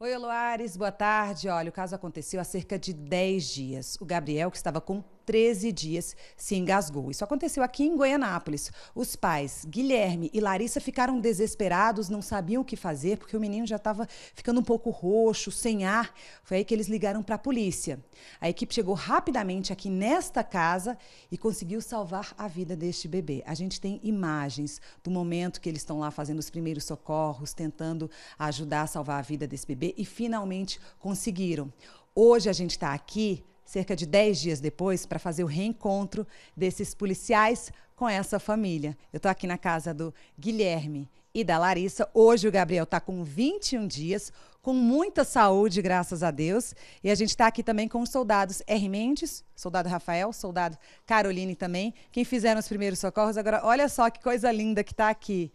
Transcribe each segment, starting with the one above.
Oi, Loares, boa tarde. Olha, o caso aconteceu há cerca de 10 dias. O Gabriel, que estava com 13 dias, se engasgou. Isso aconteceu aqui em Goianápolis. Os pais, Guilherme e Larissa, ficaram desesperados, não sabiam o que fazer, porque o menino já estava ficando um pouco roxo, sem ar. Foi aí que eles ligaram para a polícia. A equipe chegou rapidamente aqui nesta casa e conseguiu salvar a vida deste bebê. A gente tem imagens do momento que eles estão lá fazendo os primeiros socorros, tentando ajudar a salvar a vida desse bebê e finalmente conseguiram. Hoje a gente está aqui cerca de 10 dias depois, para fazer o reencontro desses policiais com essa família. Eu estou aqui na casa do Guilherme e da Larissa. Hoje o Gabriel está com 21 dias, com muita saúde, graças a Deus. E a gente está aqui também com os soldados R. Mendes, soldado Rafael, soldado Caroline também, quem fizeram os primeiros socorros. Agora, olha só que coisa linda que está aqui.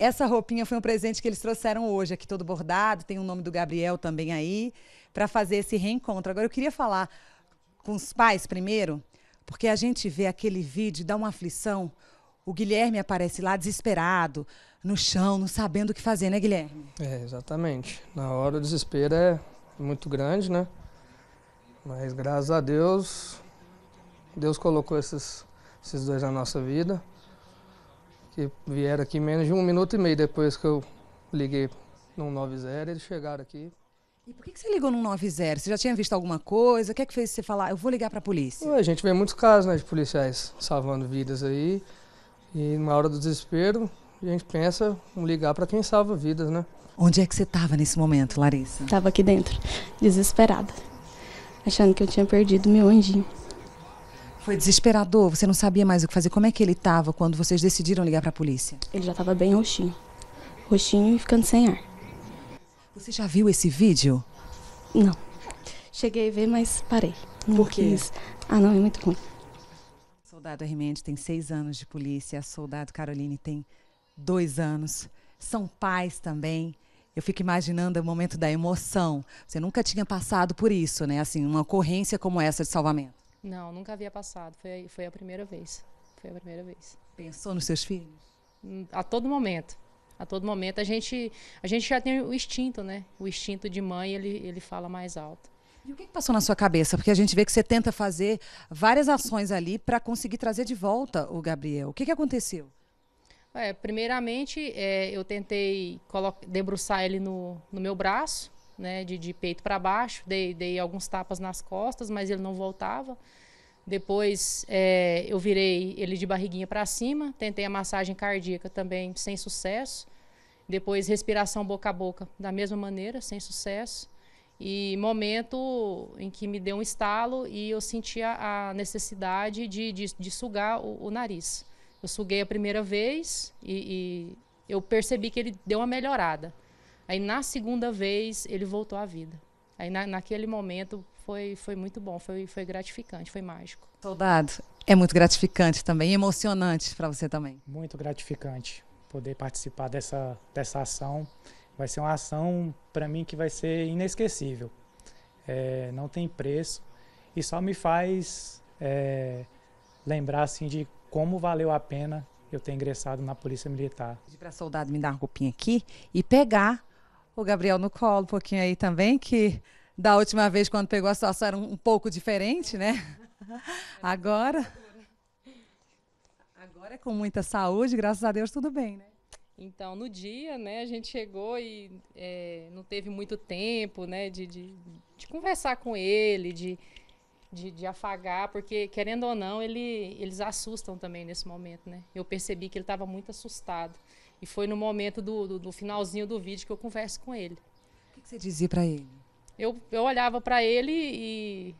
Essa roupinha foi um presente que eles trouxeram hoje, aqui todo bordado, tem o nome do Gabriel também aí, para fazer esse reencontro. Agora eu queria falar com os pais primeiro, porque a gente vê aquele vídeo, dá uma aflição. O Guilherme aparece lá desesperado, no chão, não sabendo o que fazer, né, Guilherme? É, exatamente. Na hora o desespero é muito grande, né? Mas graças a Deus, Deus colocou esses, esses dois na nossa vida que vieram aqui menos de um minuto e meio depois que eu liguei no 90, eles chegaram aqui. E por que, você ligou no 90? Você já tinha visto alguma coisa? O que é que fez você falar, eu vou ligar para a polícia? Ué, a gente vê muitos casos né, de policiais salvando vidas aí. E na hora do desespero, a gente pensa em ligar para quem salva vidas, né? Onde é que você estava nesse momento, Larissa? Estava aqui dentro, desesperada, achando que eu tinha perdido meu anjinho. Foi desesperador, você não sabia mais o que fazer. Como é que ele estava quando vocês decidiram ligar para a polícia? Ele já estava bem roxinho. Roxinho e ficando sem ar. Você já viu esse vídeo? Não. Cheguei a ver, mas parei. Não Por quê? Quis. Ah, não, é muito ruim. Soldado R. tem seis anos de polícia, a soldado Caroline tem dois anos. São pais também. Eu fico imaginando o momento da emoção. Você nunca tinha passado por isso, né? Assim, uma ocorrência como essa de salvamento. Não, nunca havia passado. Foi, foi a primeira vez. Foi a primeira vez. Pensou nos seus filhos? Hum, a todo momento. A todo momento. A gente, a gente já tem o instinto, né? O instinto de mãe, ele, ele fala mais alto. E o que, passou na sua cabeça? Porque a gente vê que você tenta fazer várias ações ali para conseguir trazer de volta o Gabriel. O que, que aconteceu? É, primeiramente, é, eu tentei debruçar ele no, no meu braço, né, de, de peito para baixo, dei, dei alguns tapas nas costas, mas ele não voltava. Depois é, eu virei ele de barriguinha para cima, tentei a massagem cardíaca também sem sucesso. Depois respiração boca a boca da mesma maneira, sem sucesso. E momento em que me deu um estalo e eu sentia a necessidade de, de, de sugar o, o, nariz. Eu suguei a primeira vez e, e eu percebi que ele deu uma melhorada. Aí na segunda vez ele voltou à vida. Aí na, naquele momento foi, foi muito bom, foi, foi gratificante, foi mágico. Soldado, é muito gratificante também, emocionante para você também. Muito gratificante poder participar dessa, dessa ação. Vai ser uma ação para mim que vai ser inesquecível. É, não tem preço e só me faz é, lembrar assim de como valeu a pena eu ter ingressado na Polícia Militar. Para soldado me dar uma roupinha aqui e pegar o Gabriel no colo um pouquinho aí também, que da última vez, quando pegou a situação, era um, pouco diferente, né? Agora. Agora é com muita saúde, graças a Deus, tudo bem, né? Então, no dia, né, a gente chegou e é, não teve muito tempo, né, de, de, de conversar com ele, de, de, de, afagar, porque, querendo ou não, ele, eles assustam também nesse momento, né? Eu percebi que ele estava muito assustado. E foi no momento do, do, do finalzinho do vídeo que eu converso com ele. O que, você dizia para ele? Eu, eu olhava para ele e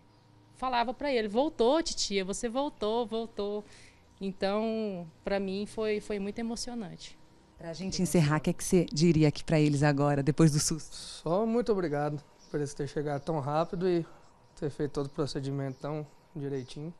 falava para ele: voltou, titia, você voltou, voltou. Então, para mim foi, foi muito emocionante. Para a gente encerrar, o que, é que você diria aqui para eles agora, depois do susto? Só muito obrigado por eles ter chegado tão rápido e ter feito todo o procedimento tão direitinho.